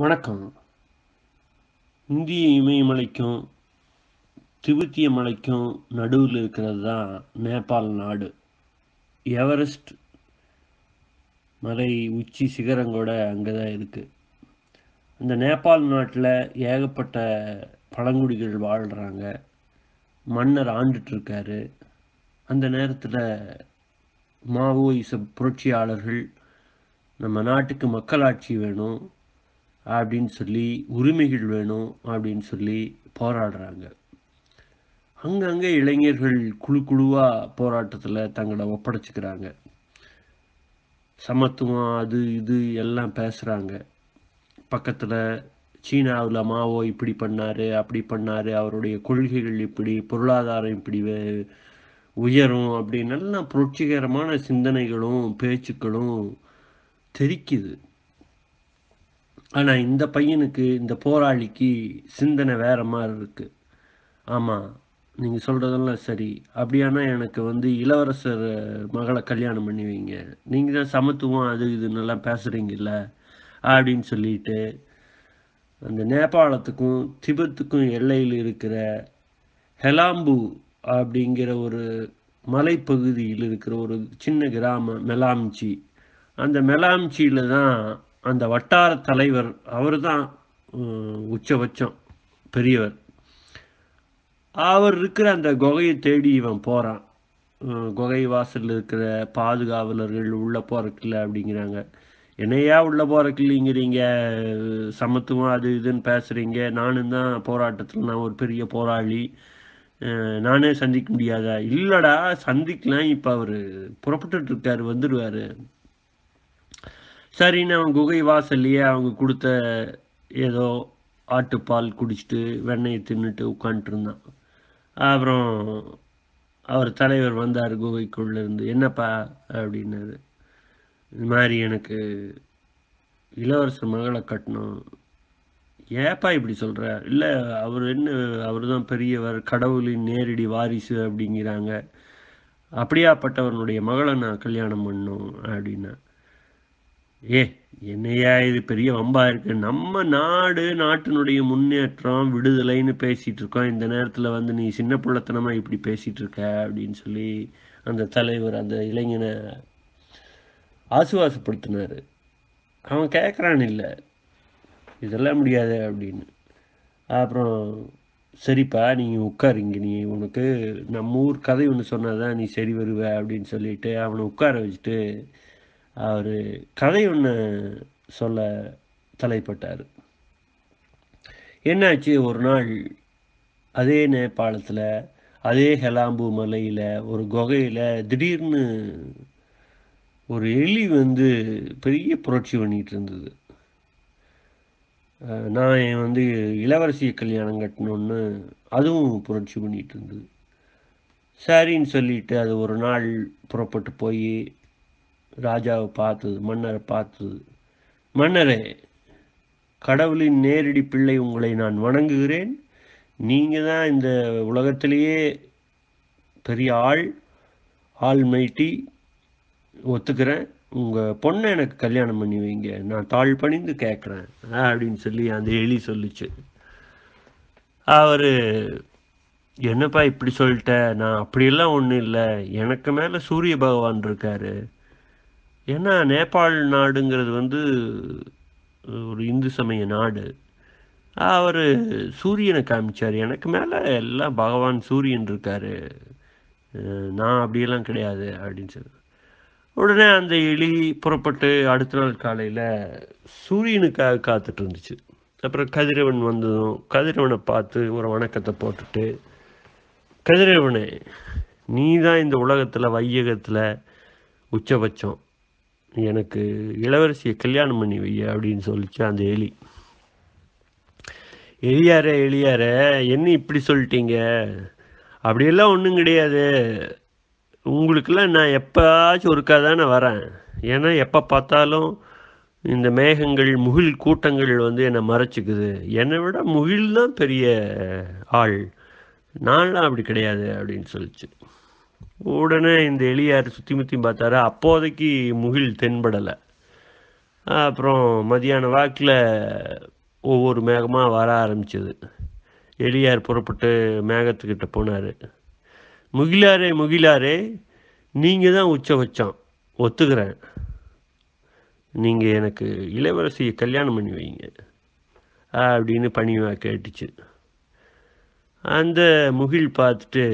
வணக்கம் இந்திய இமயமலைக்கும் திபெத்திய மலைக்கும் நடுவில் இருக்கிறது தான் நேபாள் நாடு எவரெஸ்ட் மலை உச்சி கூட அங்கே தான் இருக்குது அந்த நேபாள் நாட்டில் ஏகப்பட்ட பழங்குடிகள் வாழ்கிறாங்க மன்னர் ஆண்டுட்ருக்காரு அந்த நேரத்தில் மாவோயிச புரட்சியாளர்கள் நம்ம நாட்டுக்கு மக்களாட்சி வேணும் அப்படின்னு சொல்லி உரிமைகள் வேணும் அப்படின்னு சொல்லி போராடுறாங்க அங்கங்கே இளைஞர்கள் குழு குழுவாக போராட்டத்தில் தங்களை ஒப்படைச்சிக்கிறாங்க சமத்துவம் அது இது எல்லாம் பேசுகிறாங்க பக்கத்தில் சீனாவில் மாவோ இப்படி பண்ணார் அப்படி பண்ணார் அவருடைய கொள்கைகள் இப்படி பொருளாதாரம் இப்படி உயரும் அப்படின்னு நல்லா புரட்சிகரமான சிந்தனைகளும் பேச்சுக்களும் தெரிக்குது ஆனால் இந்த பையனுக்கு இந்த போராளிக்கு சிந்தனை வேறு மாதிரி இருக்குது ஆமாம் நீங்கள் சொல்கிறதெல்லாம் சரி அப்படியானா எனக்கு வந்து இளவரசர் மகளை கல்யாணம் பண்ணுவீங்க நீங்கள் தான் சமத்துவம் அது இதுன்னெல்லாம் பேசுகிறீங்கல்ல அப்படின்னு சொல்லிட்டு அந்த நேபாளத்துக்கும் திபெத்துக்கும் எல்லையில் இருக்கிற ஹெலாம்பு அப்படிங்கிற ஒரு மலைப்பகுதியில் இருக்கிற ஒரு சின்ன கிராமம் மெலாம்ச்சி அந்த மெலாம்ச்சியில் தான் அந்த வட்டார தலைவர் அவர் தான் உச்சபட்சம் பெரியவர் அவர் இருக்கிற அந்த குகையை தேடி இவன் போகிறான் குகை வாசலில் இருக்கிற பாதுகாவலர்கள் உள்ளே போகிறக்கில்ல அப்படிங்கிறாங்க என்னையா உள்ளே போகிறக்கில்லைங்கிறீங்க சமத்துவம் அது இதுன்னு பேசுகிறீங்க நானும் தான் போராட்டத்தில் நான் ஒரு பெரிய போராளி நானே சந்திக்க முடியாதா இல்லைடா சந்திக்கலாம் இப்போ அவர் புறப்பட்டுருக்காரு வந்துடுவார் சரின்னு அவன் குகை வாசல்லையே அவங்க கொடுத்த ஏதோ ஆட்டுப்பால் குடிச்சிட்டு வெண்ணெயை தின்னுட்டு உட்காந்துட்டுருந்தான் அப்புறம் அவர் தலைவர் வந்தார் குகைக்குள்ளேருந்து என்னப்பா அப்படின்னாரு இது மாதிரி எனக்கு இளவரசர் மகளை கட்டணும் ஏப்பா இப்படி சொல்கிற இல்லை அவர் என்ன அவர் தான் பெரியவர் கடவுளின் நேரடி வாரிசு அப்படிங்கிறாங்க அப்படியாப்பட்டவனுடைய மகளை நான் கல்யாணம் பண்ணும் அப்படின்னா ஏ என்னையா இது பெரிய வம்பா இருக்கு நம்ம நாடு நாட்டினுடைய முன்னேற்றம் விடுதலைன்னு பேசிட்டு இருக்கோம் இந்த நேரத்தில் வந்து நீ சின்ன பிள்ளைத்தனமா இப்படி பேசிட்டு இருக்க அப்படின்னு சொல்லி அந்த தலைவர் அந்த இளைஞனை ஆசுவாசப்படுத்தினார் அவன் கேட்குறான் இல்லை இதெல்லாம் முடியாது அப்படின்னு அப்புறம் சரிப்பா நீங்கள் உட்காருங்க நீ உனக்கு நம்ம ஊர் கதை ஒன்று சொன்னாதான் நீ சரி வருவ அப்படின்னு சொல்லிட்டு அவனை உட்கார வச்சுட்டு அவர் கதை ஒன்று சொல்ல தலைப்பட்டார் என்னாச்சு ஒரு நாள் அதே நேபாளத்தில் அதே ஹெலாம்பு மலையில் ஒரு குகையில் திடீர்னு ஒரு எலி வந்து பெரிய புரட்சி பண்ணிகிட்டு இருந்தது நான் வந்து இளவரசி கல்யாணம் கட்டணுன்னு அதுவும் புரட்சி பண்ணிகிட்டு இருந்தது சரின்னு சொல்லிட்டு அது ஒரு நாள் புறப்பட்டு போய் ராஜாவை பார்த்தது மன்னரை பார்த்தது மன்னரே கடவுளின் நேரடி பிள்ளை உங்களை நான் வணங்குகிறேன் நீங்கள் தான் இந்த உலகத்திலேயே பெரிய ஆள் ஆள் மைட்டி ஒத்துக்கிறேன் உங்கள் பொண்ணை எனக்கு கல்யாணம் பண்ணி வைங்க நான் தாழ் பணிந்து கேட்குறேன் அப்படின்னு சொல்லி அந்த எலி சொல்லிச்சு அவர் என்னப்பா இப்படி சொல்லிட்ட நான் அப்படியெல்லாம் ஒன்றும் இல்லை எனக்கு மேலே சூரிய பகவான் இருக்காரு ஏன்னா நேபாள் நாடுங்கிறது வந்து ஒரு இந்து சமய நாடு அவர் சூரியனை காமிச்சார் எனக்கு மேலே எல்லாம் பகவான் சூரியன் இருக்கார் நான் அப்படியெல்லாம் கிடையாது அப்படின்னு சொல்லி உடனே அந்த எலி புறப்பட்டு அடுத்த நாள் காலையில் சூரியனுக்காக காத்துட்டு இருந்துச்சு அப்புறம் கதிரவன் வந்ததும் கதிரவனை பார்த்து ஒரு வணக்கத்தை போட்டுட்டு கதிரவனை நீ தான் இந்த உலகத்தில் வையகத்தில் உச்சபட்சம் எனக்கு இளவரசியை கல்யாணம் பண்ணி வை அப்படின்னு சொல்லிச்சு அந்த எலி எளியார எளியார என்ன இப்படி சொல்லிட்டீங்க அப்படியெல்லாம் ஒன்றும் கிடையாது உங்களுக்கெல்லாம் நான் எப்போயாச்சும் ஒருக்கா தானே வரேன் ஏன்னா எப்போ பார்த்தாலும் இந்த மேகங்கள் முகில் கூட்டங்கள் வந்து என்னை மறைச்சிக்குது என்னை விட முகில் தான் பெரிய ஆள் நான்லாம் அப்படி கிடையாது அப்படின்னு சொல்லிச்சு உடனே இந்த எளியார் சுற்றி முற்றியும் பார்த்தாரு அப்போதைக்கு முகில் தென்படலை அப்புறம் மதியான வாக்கில் ஒவ்வொரு மேகமாக வர ஆரம்பிச்சது எளியார் புறப்பட்டு மேகத்துக்கிட்ட போனார் முகிலாரே முகிலாரே நீங்கள் தான் உச்சபட்சம் ஒத்துக்கிறேன் நீங்கள் எனக்கு இளவரசியை கல்யாணம் பண்ணி வைங்க அப்படின்னு பணிவாக கேட்டுச்சு அந்த முகில் பார்த்துட்டு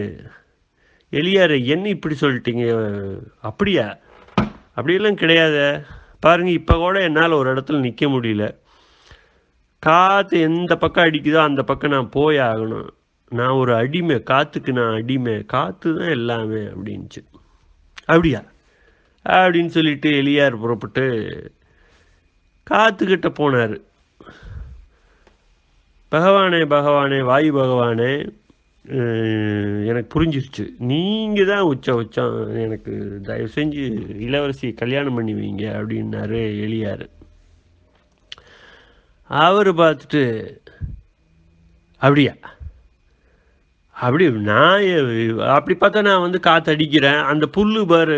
எளியார் என்ன இப்படி சொல்லிட்டீங்க அப்படியா அப்படியெல்லாம் கிடையாது பாருங்கள் இப்போ கூட என்னால் ஒரு இடத்துல நிற்க முடியல காற்று எந்த பக்கம் அடிக்குதோ அந்த பக்கம் நான் போய் ஆகணும் நான் ஒரு அடிமை காற்றுக்கு நான் அடிமை காற்று தான் எல்லாமே அப்படின்ச்சு அப்படியா அப்படின்னு சொல்லிட்டு எளியார் புறப்பட்டு காற்றுக்கிட்ட போனார் பகவானே பகவானே வாயு பகவானே எனக்கு புரிஞ்சிருச்சு நீங்கள் தான் உச்ச உச்சம் எனக்கு தயவு செஞ்சு இளவரசி கல்யாணம் பண்ணி வைங்க அப்படின்னாரு எளியார் அவர் பார்த்துட்டு அப்படியா அப்படி நான் அப்படி பார்த்தா நான் வந்து காற்று அடிக்கிறேன் அந்த புல்லு பார்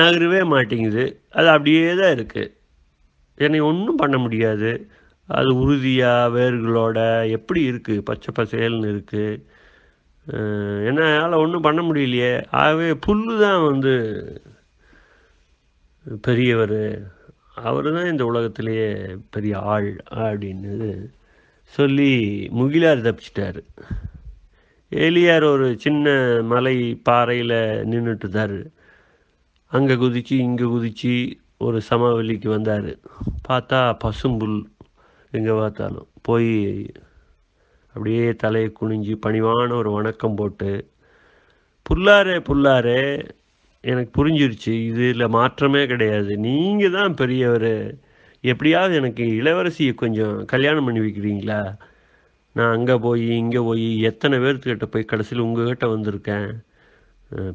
நகரவே மாட்டேங்குது அது அப்படியே தான் இருக்குது என்னை ஒன்றும் பண்ண முடியாது அது உறுதியாக வேர்களோட எப்படி இருக்குது பச்சை பசேல்னு இருக்குது என்னால் ஒன்றும் பண்ண முடியலையே ஆகவே புல்லு தான் வந்து பெரியவர் அவர் தான் இந்த உலகத்திலேயே பெரிய ஆள் அப்படின்னு சொல்லி முகிலார் தப்பிச்சிட்டார் எலியார் ஒரு சின்ன மலை பாறையில் நின்றுட்டுதார் அங்கே குதித்து இங்கே குதித்து ஒரு சமவெளிக்கு வந்தார் பார்த்தா பசும்புல் எங்கே பார்த்தாலும் போய் அப்படியே தலையை குனிஞ்சு பணிவான ஒரு வணக்கம் போட்டு புல்லாரே புல்லாரே எனக்கு புரிஞ்சிருச்சு இதில் மாற்றமே கிடையாது நீங்கள் தான் பெரியவர் எப்படியாவது எனக்கு இளவரசியை கொஞ்சம் கல்யாணம் பண்ணி வைக்கிறீங்களா நான் அங்கே போய் இங்கே போய் எத்தனை பேர்த்துக்கிட்ட போய் கடைசியில் உங்கள்கிட்ட வந்திருக்கேன்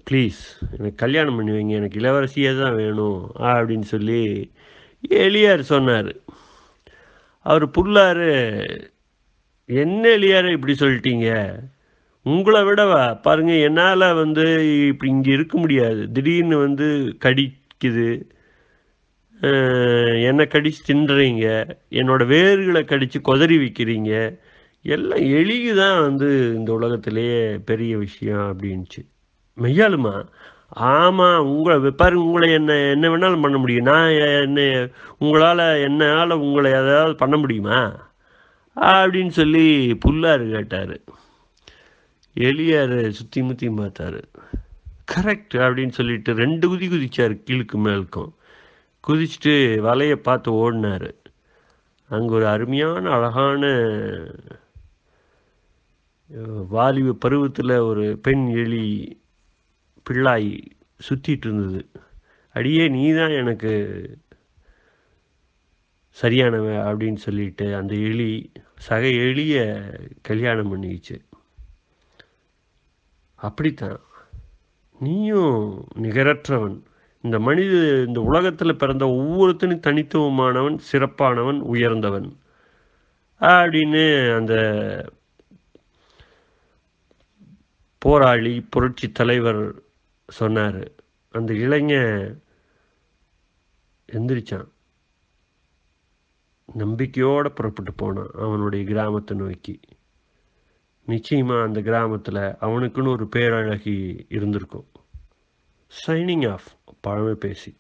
ப்ளீஸ் எனக்கு கல்யாணம் பண்ணி வைங்க எனக்கு இளவரசியே தான் வேணும் அப்படின்னு சொல்லி எளியார் சொன்னார் அவர் புல்லார் என்ன எளியார இப்படி சொல்லிட்டீங்க உங்களை விடவா பாருங்கள் என்னால் வந்து இப்படி இங்கே இருக்க முடியாது திடீர்னு வந்து கடிக்குது என்னை கடிச்சு தின்றீங்க என்னோடய வேர்களை கடித்து கொதறி வைக்கிறீங்க எல்லாம் எளிது தான் வந்து இந்த உலகத்திலேயே பெரிய விஷயம் அப்படின்ச்சு மெய்யாலுமா ஆமாம் உங்களை பாருங்க உங்களை என்ன என்ன வேணாலும் பண்ண முடியும் நான் என்ன உங்களால் என்னால் உங்களை ஏதாவது பண்ண முடியுமா அப்படின்னு சொல்லி புல்லார் கேட்டார் எளியார் சுற்றி முற்றி பார்த்தாரு கரெக்ட் அப்படின்னு சொல்லிட்டு ரெண்டு குதி குதிச்சார் கீழுக்கு மேலுக்கும் குதிச்சுட்டு வலையை பார்த்து ஓடினார் அங்கே ஒரு அருமையான அழகான வாலிப பருவத்தில் ஒரு பெண் எலி பிள்ளாய் சுற்றிட்டு இருந்தது அடியே நீ தான் எனக்கு சரியானவ அப்படின்னு சொல்லிட்டு அந்த எலி சக எளிய கல்யாணம் பண்ணிக்கிச்சு அப்படித்தான் நீயும் நிகரற்றவன் இந்த மனித இந்த உலகத்தில் பிறந்த ஒவ்வொருத்தனும் தனித்துவமானவன் சிறப்பானவன் உயர்ந்தவன் அப்படின்னு அந்த போராளி புரட்சி தலைவர் சொன்னார் அந்த இளைஞன் எந்திரிச்சான் நம்பிக்கையோடு புறப்பட்டு போனான் அவனுடைய கிராமத்தை நோக்கி நிச்சயமாக அந்த கிராமத்தில் அவனுக்குன்னு ஒரு பேரழகி இருந்திருக்கும் சைனிங் ஆஃப் பழமை பேசி